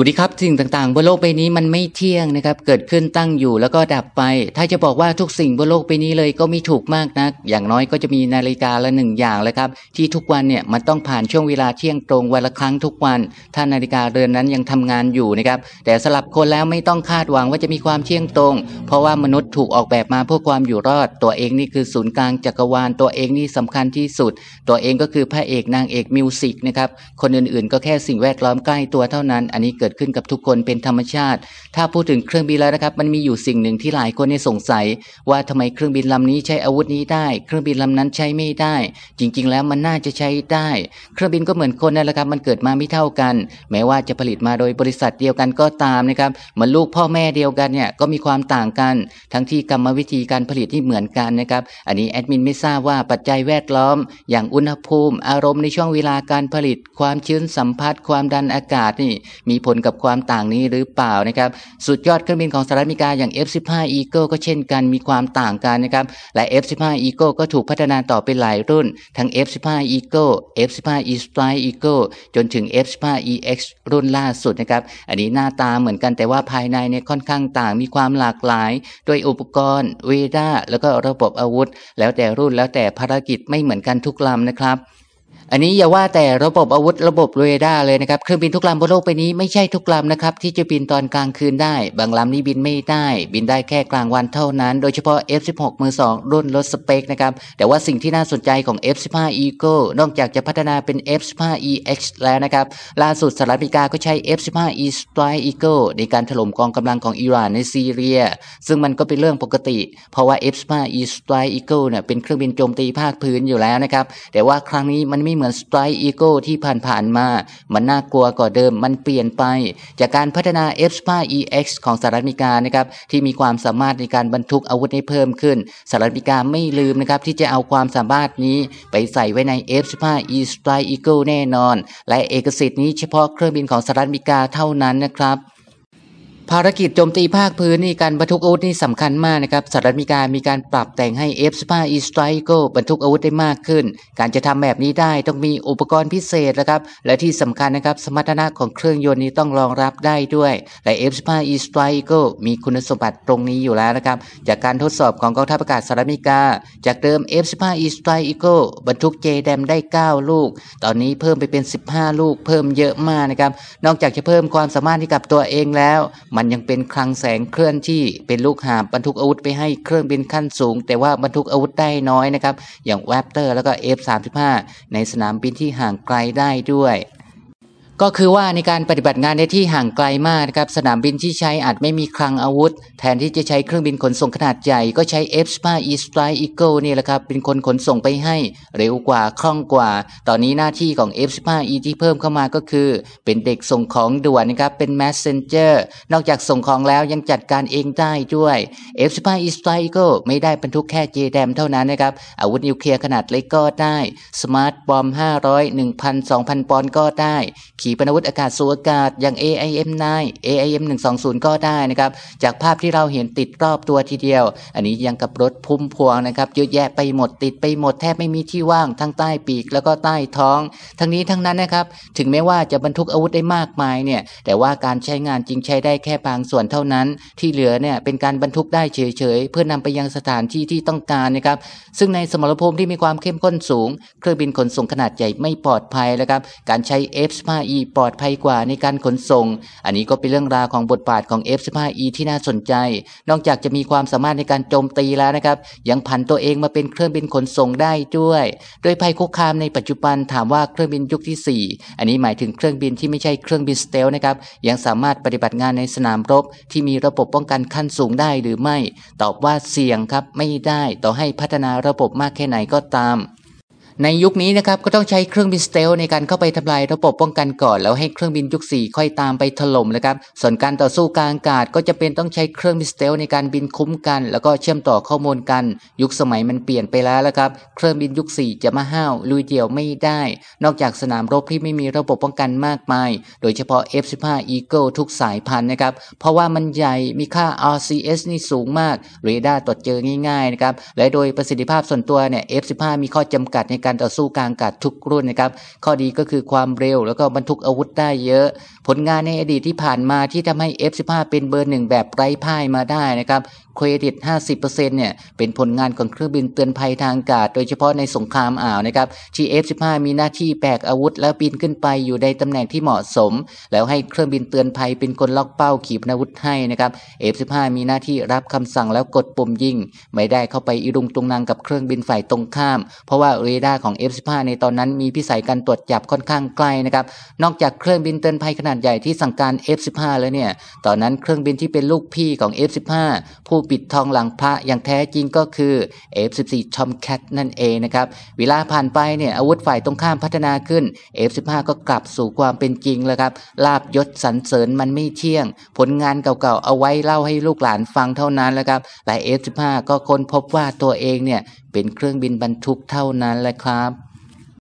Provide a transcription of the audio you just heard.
วัสดีครับสิ่งต่างๆบนโลกใบนี้มันไม่เที่ยงนะครับเกิดขึ้นตั้งอยู่แล้วก็ดับไป ถ้าจะบอกว่าทุกสิ่งบนโลกใบนี้เลยก็ไม่ถูกมากนะัก อย่างน้อยก็จะมีนาฬิกาละหนึ่งอย่างแล้วครับที่ทุกวันเนี่ยมันต้องผ่านช่วงเวลาเที่ยงตรงวันละครั้งทุกวัน ถ้านาฬิกาเรือนนั้นยังทำงานอยู่นะครับแต่สลับคนแล้วไม่ต้องคาดหวังว่าจะมีความเที่ยงตรง เพราะว่ามนุษย์ถูกออกแบบมาเพื่อความอยู่รอด ตัวเองนี่คือศูนย์กลางจักรวาลตัวเองนี่สำคัญที่สุดตัวเองก็คือพระเอกนางเอกมิวสิกนะครับคนอื่นๆ ก็แค่สิ่งแวดล้อมใกล้ตัวเท่านั้นอันนี้เกิดกิดขึ้นกับทุกคนเป็นธรรมชาติ ถ้าพูดถึงเครื่องบินแล้วนะครับ มันมีอยู่สิ่งหนึ่งที่หลายคนในสงสัย ว่าทำไมเครื่องบินลำนี้ใช้อาวุธนี้ได้ เครื่องบินลำนั้นใช้ไม่ได้ จริงๆแล้วมันน่าจะใช้ได้ เครื่องบินก็เหมือนคนนั่นแหละครับ มันเกิดมาไม่เท่ากัน แม้ว่าจะผลิตมาโดยบริษัทเดียวกันก็ตามนะครับเหมือนลูกพ่อแม่เดียวกันเนี่ยก็มีความต่างกัน ทั้งที่กรรมวิธีการผลิตที่เหมือนกันนะครับ อันนี้แอดมินไม่ทราบว่าปัจจัยแวดล้อม อย่างอุณหภูมิ อารมณ์ในช่วงเวลาการผลิต ความชื้นสัมผัสความดันอากาศนี่มีผลกับความต่างนี้หรือเปล่านะครับ สุดยอดเครื่องบินของสหรัฐอเมริกาอย่าง F15 Eagle ก็เช่นกันมีความต่างกันนะครับ และ F15 Eagle ก็ถูกพัฒนาต่อไปหลายรุ่น ทั้ง F15 Eagle F15 E Strike Eagle จนถึง F15 EX รุ่นล่าสุดนะครับ อันนี้หน้าตาเหมือนกันแต่ว่าภายในเนี่ยค่อนข้างต่างมีความหลากหลายโดยอุปกรณ์เวดาแล้วก็ระบบอาวุธแล้วแต่รุ่นแล้วแต่ภารกิจไม่เหมือนกันทุกลำนะครับอันนี้อย่าว่าแต่ระบบอาวุธระบบเรดาร์เลยนะครับ เครื่องบินทุกลำบนโลกไปนี้ไม่ใช่ทุกลำนะครับ ที่จะบินตอนกลางคืนได้ บางลำนี้บินไม่ได้ บินได้แค่กลางวันเท่านั้น โดยเฉพาะ F16 มือ 2 รุ่นลดสเปคนะครับ แต่ว่าสิ่งที่น่าสนใจของ F15 Eagle นอกจากจะพัฒนาเป็น F15EX แล้วนะครับล่าสุดสหรัฐอเมริกาก็ใช้ F15E Strike Eagle ในการถล่มกองกำลังของอิหร่านในซีเรีย ซึ่งมันก็เป็นเรื่องปกติ เพราะว่า F15E Strike Eagle เนี่ยเป็นเครื่องบินโจมตีภาคพื้นอยู่แล้วนะครับแต่ว่าครั้งนี้มันไม่เหมือนสไตร์อีโก้ที่ผ่านๆมา มันน่ากลัวกว่าเดิมมันเปลี่ยนไป จากการพัฒนา f กซ์ของสหรัฐอเมริกานะครับที่มีความสามารถในการบรรทุกอาวุธให้เพิ่มขึ้นสหรัฐอเมริกาไม่ลืมนะครับที่จะเอาความสามารถนี้ไปใส่ไว้ใน f 5 E s t สไตรอีโก้แน่นอน และเอกสิทธิ์นี้เฉพาะเครื่องบินของสหรัฐอเมริกาเท่านั้นนะครับภารกิจโจมตีภาคพื้นนี่การบรรทุกอาวุธนี่สำคัญมากนะครับสหรัฐอเมริกามีการปรับแต่งให้ F-15 e s t r i โ e บรรทุกอาวุธได้มากขึ้น การจะทำแบบนี้ได้ต้องมีอุปกรณ์พิเศษนะครับและที่สำคัญนะครับสมรรถนะของเครื่องยนต์นี้ต้องรองรับได้ด้วย และ F-15 e s t r i โ e มีคุณสมบัติตรงนี้อยู่แล้วนะครับจากการทดสอบของกองทัพอากาศสหรัฐอเมริกา จากเดิม F-15 e s t r i โ e บรรทุก JDAM ได้9 ลูก ตอนนี้เพิ่มไปเป็น 15 ลูกเพิ่มเยอะมากนะครับนอกจากจะเพิ่มความสามารถให้กับตัวเองแล้วมันยังเป็นคลังแสงเคลื่อนที่เป็นลูกหาบบรรทุกอาวุธไปให้เครื่องบินขั้นสูง แต่ว่าบรรทุกอาวุธได้น้อยนะครับ อย่างแวปเตอร์แล้วก็ F35 ในสนามบินที่ห่างไกลได้ด้วยก็คือว่าในการปฏิบัติงานในที่ห่างไกลมากนะครับสนามบินที่ใช้อาจไม่มีคลังอาวุธ แทนที่จะใช้เครื่องบินขนส่งขนาดใหญ่ ก็ใช้ F-5 E-Strike Eagle นี่แหละครับเป็นคนขนส่งไปให้เร็วกว่าคล่องกว่า ตอนนี้หน้าที่ของ F-15 E ที่เพิ่มเข้ามาก็คือ เป็นเด็กส่งของด่วนนะครับเป็น Messenger นอกจากส่งของแล้วยังจัดการเองได้ด้วย F-15 E Strike Eagle ไม่ได้บรรทุกแค่ JDAM เท่านั้นนะครับอาวุธนิวเคลียร์ขนาดเล็กก็ได้ Smart Bomb 500 1,000 2,000ปอนด์ก็ได้ีปนาวุธอากาศสูอากาศอย่าง AIM9 AIM120 ก็ได้นะครับ จากภาพที่เราเห็นติดรอบตัวทีเดียว อันนี้ยังกับรถพุ่มพวงนะครับเยอะแยะไปหมดติดไปหมดแทบไม่มีที่ว่าง ทั้งใต้ปีกแล้วก็ใต้ท้อง ทั้งนี้ทั้งนั้นนะครับ ถึงแม้ว่าจะบรรทุกอาวุธได้มากมายเนี่ยแต่ว่าการใช้งานจริงใช้ได้แค่บางส่วนเท่านั้น ที่เหลือเนี่ยเป็นการบรรทุกได้เฉยๆเพื่อนำไปยังสถานที่ที่ต้องการนะครับซึ่งในสมรภูมิที่มีความเข้มข้นสูง เครื่องบินขนส่งขนาดใหญ่ไม่ปลอดภัยนะครับการใช้ f 5 e ปลอดภัยกว่าในการขนส่ง อันนี้ก็เป็นเรื่องราวของบทบาทของ F-15E ที่น่าสนใจ นอกจากจะมีความสามารถในการโจมตีแล้วนะครับ ยังผันตัวเองมาเป็นเครื่องบินขนส่งได้ด้วยโดยภัยคุกคามในปัจจุบันถามว่าเครื่องบินยุคที่ 4 อันนี้หมายถึงเครื่องบินที่ไม่ใช่เครื่องบินสเตลนะครับ ยังสามารถปฏิบัติงานในสนามรบที่มีระบบป้องกันขั้นสูงได้หรือไม่ ตอบว่าเสี่ยงครับไม่ได้ ต่อให้พัฒนาระบบมากแค่ไหนก็ตามในยุคนี้นะครับก็ต้องใช้เครื่องบินสเตลในการเข้าไปทำลายระบบป้องกันก่อนแล้วให้เครื่องบินยุค4ค่อยตามไปถล่มนะครับส่วนการต่อสู้กลางอากาศ ก็จะเป็นต้องใช้เครื่องบินสเตลในการบินคุ้มกัน แล้วก็เชื่อมต่อข้อมูลกัน ยุคสมัยมันเปลี่ยนไปแล้วละครับเครื่องบินยุค4จะมาห้าวลุยเดี่ยวไม่ได้ นอกจากสนามรบที่ไม่มีระบบป้องกันมากมาย โดยเฉพาะ F15 Eagle ทุกสายพันธุ์นะครับเพราะว่ามันใหญ่มีค่า RCS นี่สูงมากเรดาร์ตรวจเจอง่ายๆนะครับและโดยประสิทธิภาพส่วนตัวเนี่ย F15 มีข้อจำกัดในการการต่อสู้กลางอากาศทุกรุ่นนะครับ ข้อดีก็คือความเร็วแล้วก็บรรทุกอาวุธได้เยอะ ผลงานในอดีตที่ผ่านมาที่ทำให้ F15 เป็นเบอร์หนึ่งแบบไร้พ่ายมาได้นะครับเครดิต50%เนี่ยเป็นผลงานของเครื่องบินเตือนภัยทางอากาศโดยเฉพาะในสงครามอ่าวนะครับ GF-15 มีหน้าที่แบกอาวุธ แล้วบินขึ้นไปอยู่ในตำแหน่งที่เหมาะสม แล้วให้เครื่องบินเตือนภัยเป็นคนล็อกเป้าขีปนาวุธให้นะครับ F-15 มีหน้าที่รับคำสั่งแล้วกดปุ่มยิงไม่ได้เข้าไปอิรุงตรงนางกับเครื่องบินฝ่ายตรงข้ามเพราะว่าเรดาร์ของ F-15 ในตอนนั้นมีพิสัยการตรวจจับค่อนข้างใกล้นะครับนอกจากเครื่องบินเตือนภัยขนาดใหญ่ที่สั่งการ F-15 แล้วเนี่ยตอนนั้นเครื่องบินที่เป็นลูกพี่ของ F-15 ผู้ปิดทองหลังพระอย่างแท้จริงก็คือ F14 ชอมแคทนั่นเองนะครับเวลาผ่านไปเนี่ยอาวุธฝ่ายตรงข้ามพัฒนาขึ้น F15 ก็กลับสู่ความเป็นจริงแล้วครับลาบยศสรรเสริญมันไม่เที่ยง ผลงานเก่าๆเอาไว้เล่าให้ลูกหลานฟังเท่านั้นแล้วครับแล่ F15 ก็ค้นพบว่าตัวเองเนี่ยเป็นเครื่องบินบรรทุกเท่านั้นแหละครับ